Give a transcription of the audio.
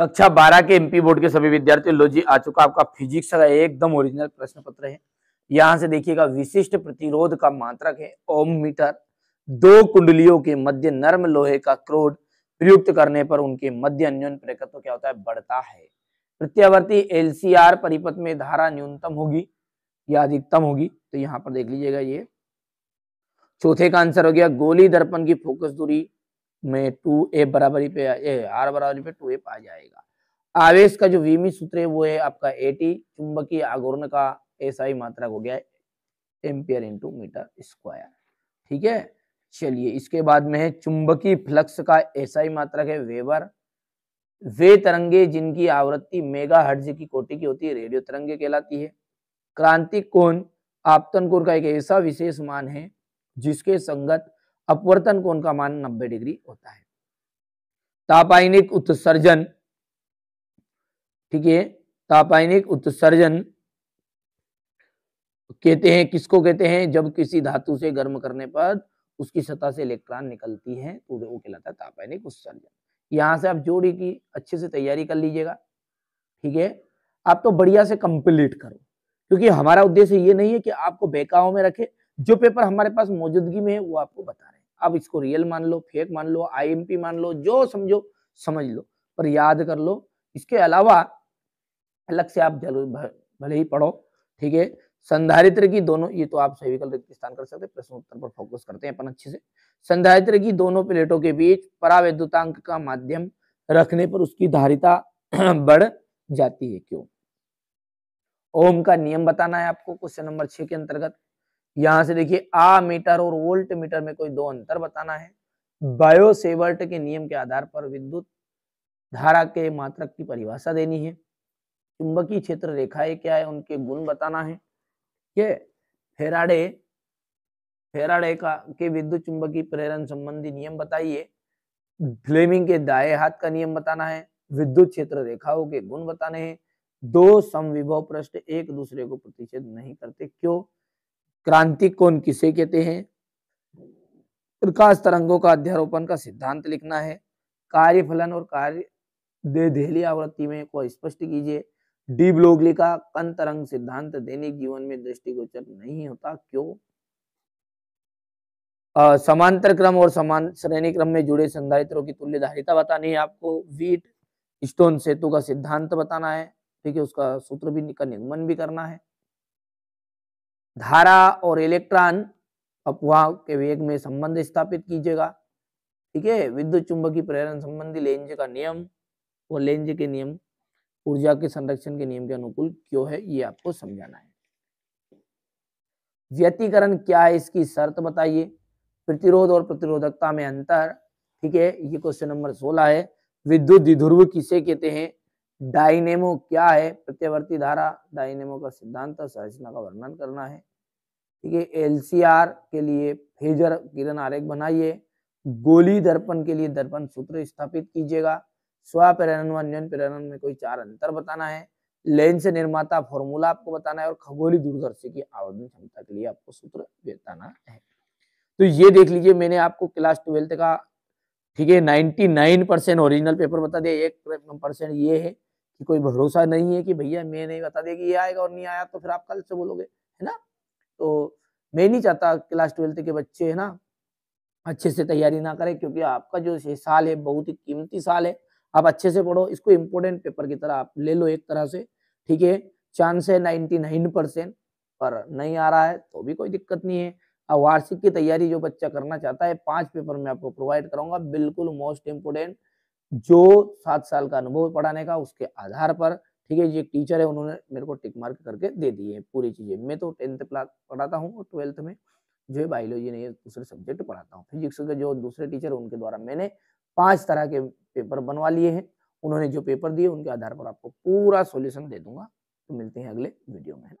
कक्षा बारह के एमपी बोर्ड के सभी विद्यार्थी लो जी आ चुका आपका फिजिक्स का एकदम ओरिजिनल प्रश्न पत्र है यहाँ से देखिएगा विशिष्ट प्रतिरोध का मात्रक है ओम मीटर दो कुंडलियों के मध्य नर्म लोहे का क्रोध प्रयुक्त करने पर उनके मध्य अन्योन प्रकत्व क्या होता है बढ़ता है प्रत्यावर्ती एलसीआर परिपथ में धारा न्यूनतम होगी या अधिकतम होगी तो यहाँ पर देख लीजिएगा ये चौथे का आंसर हो गया गोली दर्पण की फोकस दूरी में टू ए बराबरी पे ए आर बराबरी पे टू ए पा जाएगा आवेश का जो वीमी सूत्र है वो है आपका ए टी चुंबकीय आघूर्ण का ऐसा ही मात्रा हो गया एम्पियर इंटू मीटर स्क्वायर ठीक है चलिए इसके बाद में है चुंबकीय फ्लक्स का ऐसा ही मात्रक है वेवर वे तरंगे जिनकी आवृत्ति मेगा हर्ज की कोटि की होती है रेडियो तरंगे कहलाती है क्रांतिक कोण आपतन कोण का एक ऐसा विशेष मान है जिसके संगत अपवर्तन कोण का मान 90 डिग्री होता है तापायनिक उत्सर्जन ठीक है तापायनिक उत्सर्जन कहते हैं किसको कहते हैं जब किसी धातु से गर्म करने पर उसकी सतह से इलेक्ट्रॉन निकलती है तो वो कहलाता है तापायनिक उत्सर्जन यहां से आप जोड़ी की अच्छे से तैयारी कर लीजिएगा ठीक है आप तो बढ़िया से कंप्लीट करो क्योंकि हमारा उद्देश्य ये नहीं है कि आपको बेकाओं में रखे जो पेपर हमारे पास मौजूदगी में है वो आपको बता अब इसको रियल मान लो फेक मान लो आई मान लो जो समझो समझ लो पर याद कर लो इसके अलावा अलग से आप जरूर भले ही पढ़ो ठीक है संधारित्र की दोनों ये तो आप सही विकल्प स्थान कर सकते हैं प्रश्न उत्तर पर फोकस करते हैं अपन अच्छे से संधारित्र की दोनों प्लेटों के बीच परावैद्युतांक का माध्यम रखने पर उसकी धारिता बढ़ जाती है क्यों ओम का नियम बताना है आपको क्वेश्चन नंबर छह के अंतर्गत यहां से देखिए आ मीटर और वोल्ट मीटर में कोई दो अंतर बताना है बायोसेवर्ट के नियम के आधार पर विद्युत धारा के मात्रक की परिभाषा देनी है चुंबकीय क्षेत्र रेखाएं क्या है उनके गुण बताना है के फेराडे फेराडे का के विद्युत चुंबकीय प्रेरण संबंधी नियम बताइए फ्लेमिंग के दाएं हाथ का नियम बताना है विद्युत क्षेत्र रेखाओं के गुण बताने हैं दो समविभव पृष्ठ एक दूसरे को प्रतिषेध नहीं करते क्यों क्रांति कोण किसे कहते हैं प्रकाश तरंगों का अध्यारोपण का सिद्धांत लिखना है कार्य फलन और कार्य देहली आवृत्ति में को स्पष्ट कीजिए डी ब्लोगली का कन तरंग सिद्धांत दैनिक जीवन में दृष्टिगोचर नहीं होता क्यों आ, समांतर क्रम और समान श्रेणी क्रम में जुड़े संधारित्रों की तुल्यधारिता बतानी है आपको वीट स्टोन सेतु का सिद्धांत बताना है ठीक है उसका सूत्र भी का निगमन भी करना है धारा और इलेक्ट्रॉन अपवाह के वेग में संबंध स्थापित कीजिएगा ठीक है विद्युत चुंबकीय प्रेरण संबंधी लेंज का नियम और लेंज के नियम ऊर्जा के संरक्षण के नियम के अनुकूल क्यों है ये आपको समझाना है व्यतीकरण क्या है इसकी शर्त बताइए प्रतिरोध और प्रतिरोधकता में अंतर ठीक है ये क्वेश्चन नंबर सोलह है विद्युत द्विध्रुव किसे कहते हैं डायनेमो क्या है प्रत्यावर्ती धारा डायनेमो का सिद्धांत संरचना का वर्णन करना है ठीक है एलसीआर के लिए फेजर किरण आरेख बनाइए गोली दर्पण के लिए दर्पण सूत्र स्थापित कीजिएगा स्वप्रेरण व अन्यन प्रेरण में कोई चार अंतर बताना है लेंस निर्माता फॉर्मूला आपको बताना है और खगोली दूरदर्शी की आवर्धन क्षमता के लिए आपको सूत्र बताना है तो ये देख लीजिए मैंने आपको क्लास ट्वेल्थ का ठीक है 99 परसेंट ओरिजिनल पेपर बता दिया एक परसेंट ये है कि कोई भरोसा नहीं है कि भैया मैं नहीं बता दिया कि ये आएगा और नहीं आया तो फिर आप कल से बोलोगे है ना तो मैं नहीं चाहता क्लास ट्वेल्थ के बच्चे है ना अच्छे से तैयारी ना करें क्योंकि आपका जो साल है बहुत ही कीमती साल है आप अच्छे से पढ़ो इसको इम्पोर्टेंट पेपर की तरह आप ले लो एक तरह से ठीक है चांस है नाइन्टी नाइन परसेंट पर नहीं आ रहा है तो भी कोई दिक्कत नहीं है अब वार्षिक की तैयारी जो बच्चा करना चाहता है पांच पेपर में आपको प्रोवाइड कराऊंगा बिल्कुल मोस्ट इम्पोर्टेंट जो सात साल का अनुभव पढ़ाने का उसके आधार पर ठीक है ये टीचर है उन्होंने मेरे को टिक मार्क करके दे दिए पूरी चीजें मैं तो टेंथ क्लास पढ़ाता हूँ और ट्वेल्थ में जो है बायोलॉजी नहीं दूसरे सब्जेक्ट पढ़ाता हूँ फिजिक्स के जो दूसरे टीचर उनके द्वारा मैंने पांच तरह के पेपर बनवा लिए हैं उन्होंने जो पेपर दिए उनके आधार पर आपको पूरा सोल्यूशन दे दूंगा तो मिलते हैं अगले वीडियो में